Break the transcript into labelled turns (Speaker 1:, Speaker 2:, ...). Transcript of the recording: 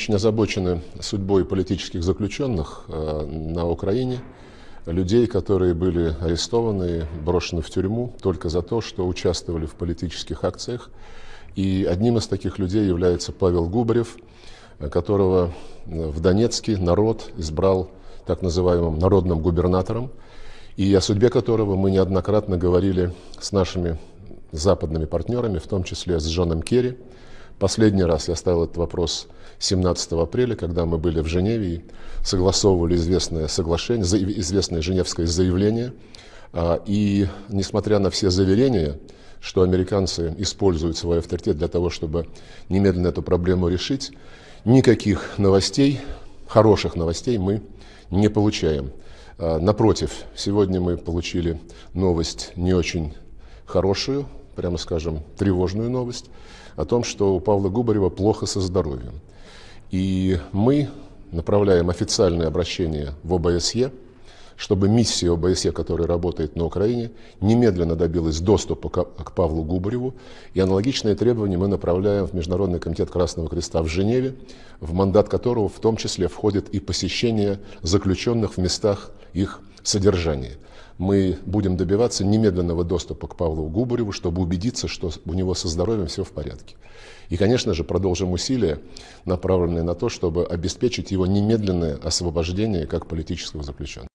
Speaker 1: очень озабочены судьбой политических заключенных э, на Украине, людей, которые были арестованы, брошены в тюрьму только за то, что участвовали в политических акциях. И одним из таких людей является Павел Губарев, э, которого э, в Донецке народ избрал так называемым народным губернатором, и о судьбе которого мы неоднократно говорили с нашими западными партнерами, в том числе с Джоном Керри, Последний раз я ставил этот вопрос 17 апреля, когда мы были в Женеве и согласовывали известное соглашение, известное женевское заявление. А, и несмотря на все заверения, что американцы используют свой авторитет для того, чтобы немедленно эту проблему решить, никаких новостей, хороших новостей мы не получаем. А, напротив, сегодня мы получили новость не очень хорошую, прямо скажем, тревожную новость о том, что у Павла Губарева плохо со здоровьем. И мы направляем официальное обращение в ОБСЕ, чтобы миссия ОБСЕ, которая работает на Украине, немедленно добилась доступа к Павлу Губареву. И аналогичные требования мы направляем в Международный комитет Красного Креста в Женеве, в мандат которого в том числе входит и посещение заключенных в местах их содержание. Мы будем добиваться немедленного доступа к Павлу Губареву, чтобы убедиться, что у него со здоровьем все в порядке. И, конечно же, продолжим усилия, направленные на то, чтобы обеспечить его немедленное освобождение как политического заключенного.